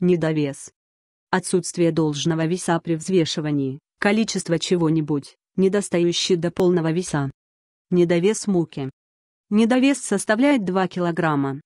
недовес. Отсутствие должного веса при взвешивании, количество чего-нибудь, недостающее до полного веса. Недовес муки. Недовес составляет 2 килограмма